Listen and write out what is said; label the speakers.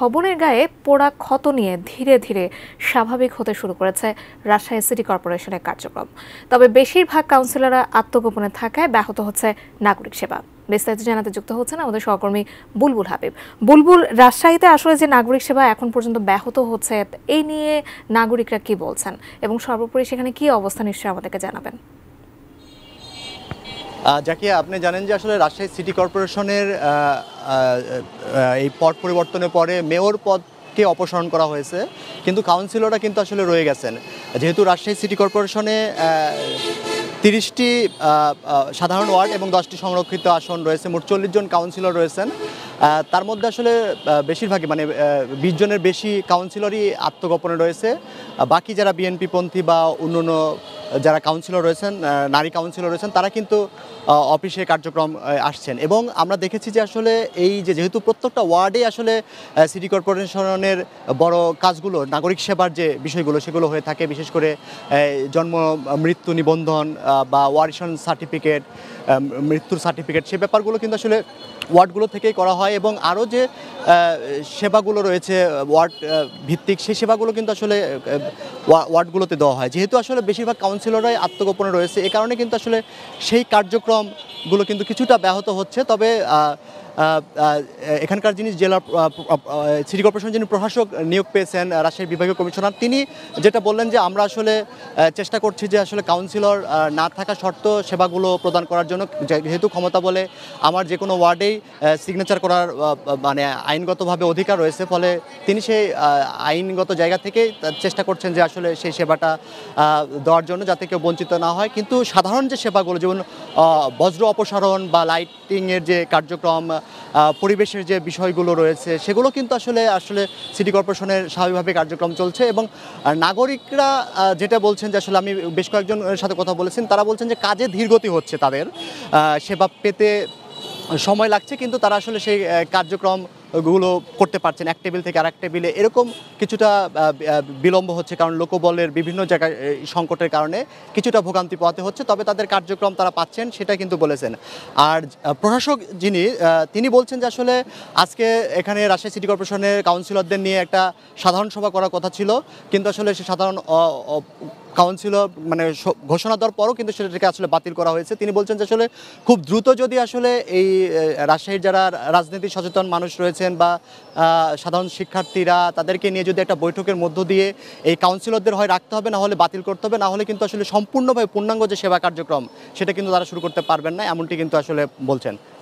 Speaker 1: ভবনের গায়ে পোড়া ক্ষত নিয়ে ধীরে ধীরে স্বাভাবিক হতে শুরু করেছে রাজশাহী সিটি কর্পোরেশনের কার্যক্রম তবে বেশিরভাগ কাউন্সিলররা আত্মগোপনে থাকায় ব্যাহত হচ্ছে নাগরিক সেবা বিস্তারিত জানাতে যুক্ত হচ্ছেন আমাদের সহকর্মী বুলবুল হাবিব বুলবুল রাজশাহীতে আসলে যে নাগরিক সেবা এখন পর্যন্ত ব্যাহত হচ্ছে এই নিয়ে নাগরিকরা কি বলছেন এবং সর্বোপরি সেখানে কি অবস্থা নিশ্চয়ই আমাদেরকে জানাবেন
Speaker 2: জাকিয়া আপনি জানেন যে আসলে রাজশাহী সিটি কর্পোরেশনের এই পদ পরিবর্তনের পরে মেয়র পদ কে অপসারণ করা হয়েছে কিন্তু কাউন্সিলররা কিন্তু আসলে রয়ে গেছেন যেহেতু রাজশাহী সিটি কর্পোরেশনে তিরিশটি সাধারণ ওয়ার্ড এবং দশটি সংরক্ষিত আসন রয়েছে মোট চল্লিশ জন কাউন্সিলর রয়েছেন তার মধ্যে আসলে বেশিরভাগই মানে বিশ জনের বেশি কাউন্সিলরই আত্মগোপনে রয়েছে বাকি যারা বিএনপিপন্থী বা অন্য যারা কাউন্সিলর রয়েছেন নারী কাউন্সিলর রয়েছেন তারা কিন্তু অফিসে কার্যক্রম আসছেন এবং আমরা দেখেছি যে আসলে এই যে যেহেতু প্রত্যেকটা ওয়ার্ডে আসলে সিটি কর্পোরেশনের বড় কাজগুলো নাগরিক সেবার যে বিষয়গুলো সেগুলো হয়ে থাকে বিশেষ করে জন্ম মৃত্যু নিবন্ধন বা ওয়ারিশন সার্টিফিকেট মৃত্যুর সার্টিফিকেট সে ব্যাপারগুলো কিন্তু আসলে ওয়ার্ডগুলো থেকেই করা হয় এবং আরও যে সেবাগুলো রয়েছে ওয়ার্ড ভিত্তিক সেই সেবাগুলো কিন্তু আসলে ওয়ার্ডগুলোতে দেওয়া হয় যেহেতু আসলে বেশিরভাগ কাউন্সিলররাই আত্মগোপনে রয়েছে এ কারণে কিন্তু আসলে সেই কার্যক্রমগুলো কিন্তু কিছুটা ব্যাহত হচ্ছে তবে এখানকার যিনি জেলা সিটি কর্পোরেশন যিনি প্রশাসক নিয়োগ পেয়েছেন রাজশাহী বিভাগীয় কমিশনার তিনি যেটা বললেন যে আমরা আসলে চেষ্টা করছি যে আসলে কাউন্সিলর না থাকা শর্ত সেবাগুলো প্রদান করার জন্য যেহেতু ক্ষমতা বলে আমার যে কোনো ওয়ার্ডেই সিগনেচার করার মানে আইনগতভাবে অধিকার রয়েছে ফলে তিনি সেই আইনগত জায়গা থেকে চেষ্টা করছেন যে আসলে সেই সেবাটা দেওয়ার জন্য যাতে কেউ বঞ্চিত না হয় কিন্তু সাধারণ যে সেবাগুলো যেমন বজ্র অপসারণ বা লাইটিংয়ের যে কার্যক্রম পরিবেশের যে বিষয়গুলো রয়েছে সেগুলো কিন্তু আসলে আসলে সিটি কর্পোরেশনের স্বাভাবিকভাবে কার্যক্রম চলছে এবং নাগরিকরা যেটা বলছেন যে আসলে আমি বেশ কয়েকজন সাথে কথা বলেছেন তারা বলছেন যে কাজে ধীরগতি হচ্ছে তাদের সেবা পেতে সময় লাগছে কিন্তু তারা আসলে সেই কার্যক্রম গুলো করতে পারছেন এক টেবিল থেকে আরেক টেবিলে এরকম কিছুটা বিলম্ব হচ্ছে কারণ লোকবলের বিভিন্ন জায়গায় সংকটের কারণে কিছুটা ভোগান্তি পোয়াতে হচ্ছে তবে তাদের কার্যক্রম তারা পাচ্ছেন সেটা কিন্তু বলেছেন আর প্রশাসক যিনি তিনি বলছেন যে আসলে আজকে এখানে রাজশাহী সিটি কর্পোরেশনের কাউন্সিলরদের নিয়ে একটা সাধারণ সভা করার কথা ছিল কিন্তু আসলে সে সাধারণ কাউন্সিল মানে ঘোষণা দেওয়ার পরও কিন্তু সেটাকে আসলে বাতিল করা হয়েছে তিনি বলছেন যে আসলে খুব দ্রুত যদি আসলে এই রাজশাহীর যারা রাজনীতি সচেতন মানুষ রয়েছেন বা সাধারণ শিক্ষার্থীরা তাদেরকে নিয়ে যদি একটা বৈঠকের মধ্য দিয়ে এই কাউন্সিলরদের হয় রাখতে হবে না হলে বাতিল করতে হবে না হলে কিন্তু আসলে সম্পূর্ণভাবে পূর্ণাঙ্গ যে সেবা কার্যক্রম সেটা কিন্তু তারা শুরু করতে পারবেন না এমনটি কিন্তু আসলে বলছেন